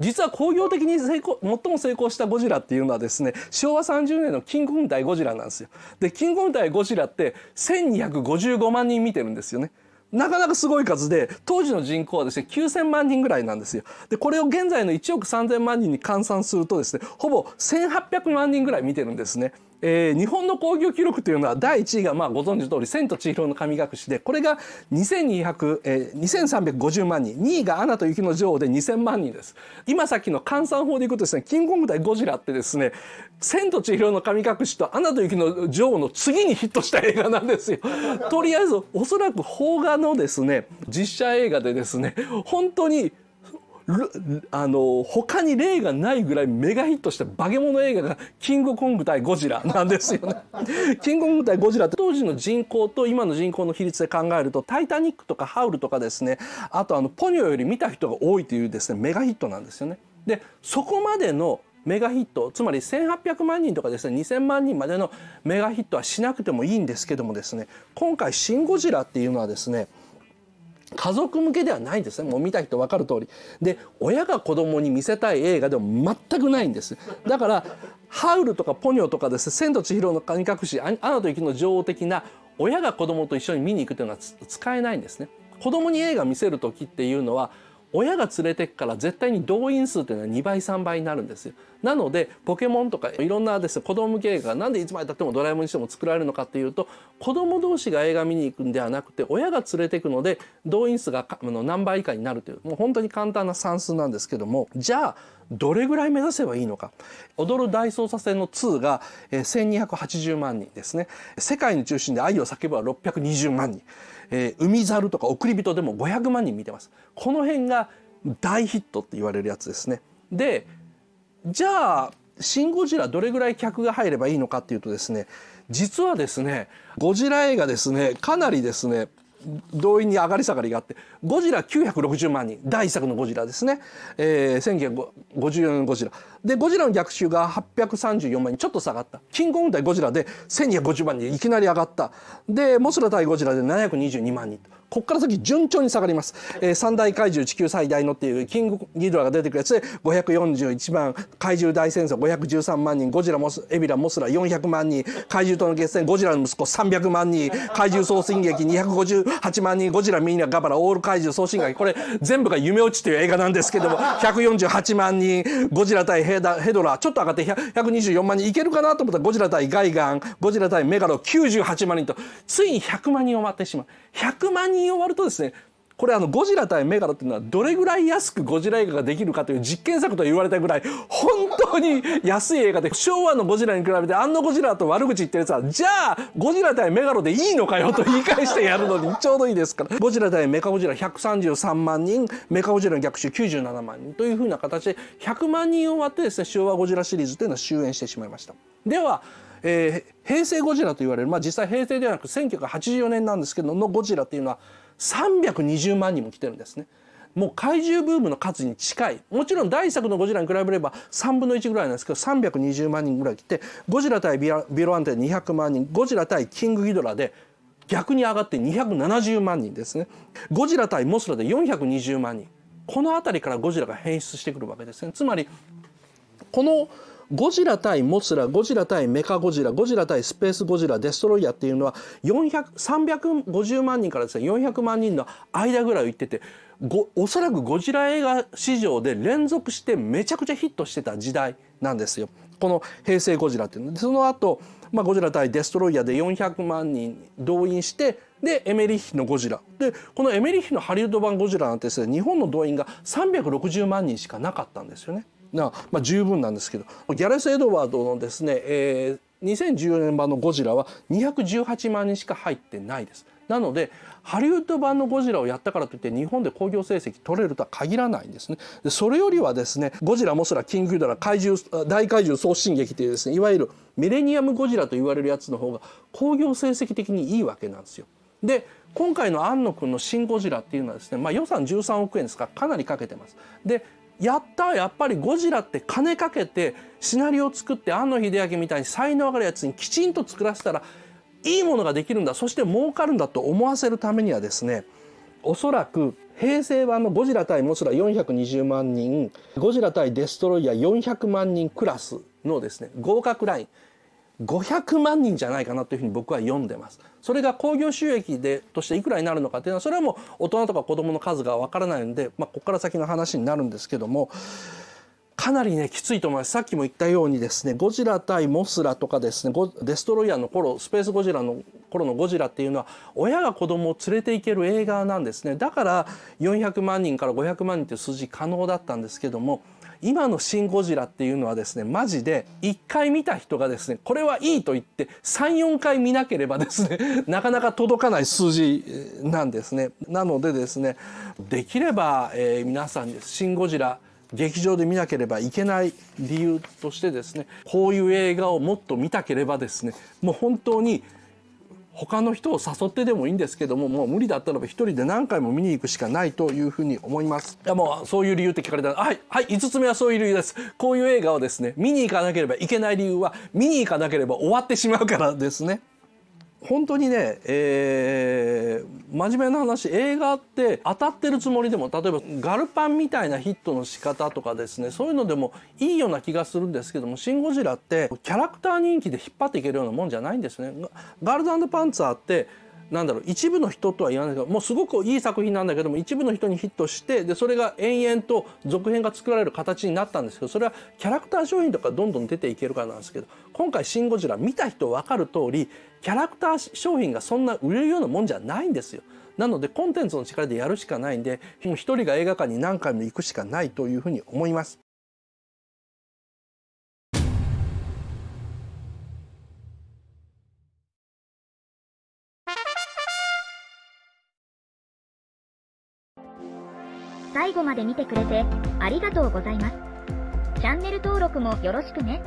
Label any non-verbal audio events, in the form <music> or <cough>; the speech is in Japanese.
実は工業的に成功最も成功したゴジラっていうのはですね昭和30年のキングコング対ゴジラなんですよ。でキングコング対ゴジラって1255万人見てるんですよね。なかなかすごい数で当時の人口はですね9,000万人ぐらいなんですよ。でこれを現在の1億3,000万人に換算するとですねほぼ1,800万人ぐらい見てるんですね。えー、日本の興行記録というのは第1位がまあご存知の通り「千と千尋の神隠しで」これが2200、えー、2350万人2位が「アナと雪の女王」で2000万人です今さっきの換算法でいくとですねキングオブグ対ゴジラってですね「千と千尋の神隠し」と「アナと雪の女王」の次にヒットした映画なんですよとりあえずおそらく邦画のですね実写映画でですね本当にあの他に例がないぐらいメガヒットした化け物映画が「キングコング対ゴジラ」なんですよね。<laughs> キングコング対ゴジラって当時の人口と今の人口の比率で考えると「タイタニック」とか「ハウル」とかですねあとあのポニョより見た人が多いというですねメガヒットなんですよね。でそこまでのメガヒットつまり1,800万人とかですね2,000万人までのメガヒットはしなくてもいいんですけどもですね今回「シン・ゴジラ」っていうのはですね家族向けではないんですねもう見た人分かる通りで親が子供に見せたい映画でも全くないんですだからハウルとかポニョとかですね「千と千尋の神隠し」「アナと雪の女王」的な親が子供と一緒に見に行くというのは使えないんですね子供に映画見せる時っていうのは親が連れてくから絶対に動員数というのは2倍3倍になるんですよ。なのでポケモンとかいろんなです、ね、子供向け映画がなんでいつまでたってもドラえもんにしても作られるのかっていうと子供同士が映画見に行くんではなくて親が連れてくので動員数が何倍以下になるというもう本当に簡単な算数なんですけどもじゃあどれぐらい目指せばいいのか踊る大捜査線の2が1280万人ですね世界の中心で愛を叫ぶは620万人、えー、海猿とか送り人でも500万人見てますこの辺が大ヒットって言われるやつですねでじゃあ「シン・ゴジラ」どれぐらい客が入ればいいのかっていうとですね実はですねゴジラ映画ですねかなりですね動員に上がり下がりがあってゴジラ960万人第1作のゴジラですね、えー、1954年ゴジラでゴジラの逆襲が834万人ちょっと下がったキングコング対ゴジラで1250万人いきなり上がったでモスラ対ゴジラで722万人と。ここから先順調に下がります、えー、三大怪獣地球最大のっていうキングギドラが出てくるやつで541万怪獣大戦争513万人ゴジラモスエビラモスラ400万人怪獣との決戦ゴジラの息子300万人怪獣総進撃258万人ゴジラミニラ、ガバラオール怪獣総進撃これ全部が夢落ちという映画なんですけども148万人ゴジラ対ヘダヘドラちょっと上がって124万人いけるかなと思ったらゴジラ対ガイガンゴジラ対メガロ98万人とついに100万人を割ってしまう100万人人を割るとですねこれあのゴジラ対メガロっていうのはどれぐらい安くゴジラ映画ができるかという実験作と言われたぐらい本当に安い映画で昭和のゴジラに比べてあんのゴジラと悪口言ってるやつはじゃあゴジラ対メガロでいいのかよと言い返してやるのに <laughs> ちょうどいいですからゴジラ対メカゴジラ133万人メカゴジラの逆襲97万人というふうな形で100万人を割ってですね昭和ゴジラシリーズというのは終焉してしまいました。ではえー、平成ゴジラと言われる、まあ、実際平成ではなく1984年なんですけどのゴジラっていうのは320万人も来てるんですね。もう怪獣ブームの数に近いもちろん第作のゴジラに比べれば3分の1ぐらいなんですけど320万人ぐらい来てゴジラ対ビロアンテで200万人ゴジラ対キングギドラで逆に上がって270万人ですねゴジラ対モスラで420万人この辺りからゴジラが変質してくるわけですねつまりこのゴジラ対モスラ、ゴジラ対メカゴジラ、ゴジラ対スペースゴジラ、デストロイヤーっていうのは350万人からですね、400万人の間ぐらいを言ってて、おそらくゴジラ映画史上で連続してめちゃくちゃヒットしてた時代なんですよ。この平成ゴジラっていうのその後、まあ、ゴジラ対デストロイヤーで400万人動員してでエメリッヒのゴジラでこのエメリッヒのハリウッド版ゴジラなんてですね日本の動員が360万人しかなかったんですよね。な、まあ、十分なんですけどギャレス・エドワードのですね、えー、2014年版の「ゴジラ」は218万人しか入ってないです。なのでハリウッド版の「ゴジラ」をやったからといって日本で興行成績取れるとは限らないんですね。でそれよりはですね「ゴジラ」「モスラ」「キングギドラ」怪獣大怪獣総進撃というですねいわゆるミレニアムゴジラと言われるやつの方が興行成績的にいいわけなんですよ。で今回の安野君の「シン・ゴジラ」っていうのはですね、まあ、予算13億円ですからかなりかけてます。でやったやっぱりゴジラって金かけてシナリオを作って庵野秀明みたいに才能があるやつにきちんと作らせたらいいものができるんだそして儲かるんだと思わせるためにはですねおそらく平成版のゴジラ対モスラ420万人ゴジラ対デストロイヤー400万人クラスのですね合格ライン500万人じゃないかなというふうに僕は読んでます。それが興行収益でとしていくらになるのかというのはそれはもう大人とか子どもの数がわからないので、まあ、ここから先の話になるんですけどもかなりねきついと思いますさっきも言ったようにですねゴジラ対モスラとかですねデストロイヤーの頃スペースゴジラの頃のゴジラっていうのは親が子供を連れて行ける映画なんですねだから400万人から500万人という数字可能だったんですけども。今の「シン・ゴジラ」っていうのはですねマジで1回見た人がですねこれはいいと言って34回見なければですね <laughs> なかなか届かない数字なんですね。なのでですねできれば、えー、皆さん「シン・ゴジラ」劇場で見なければいけない理由としてですねこういう映画をもっと見たければですねもう本当に他の人を誘ってでもいいんですけどももう無理だったらば一人で何回も見に行くしかないというふうに思いますいやもうそういう理由って聞かれたらはいはい5つ目はそういう理由ですこういう映画をですね見に行かなければいけない理由は見に行かなければ終わってしまうからですね本当にね、えー、真面目な話映画って当たってるつもりでも例えばガルパンみたいなヒットの仕方とかですねそういうのでもいいような気がするんですけども「シン・ゴジラ」ってキャラクター人気で引っ張っていけるようなもんじゃないんですね。ガールドパンツァーってなんだろう一部の人とは言わないけどもうすごくいい作品なんだけども一部の人にヒットしてでそれが延々と続編が作られる形になったんですけどそれはキャラクター商品とかどんどん出ていけるからなんですけど今回「シン・ゴジラ」見た人分かる通りキャラクター商品がそんな売れるようなもんじゃないんですよ。なのでコンテンツの力でやるしかないんでもう1人が映画館に何回も行くしかないというふうに思います。最後まで見てくれてありがとうございます。チャンネル登録もよろしくね。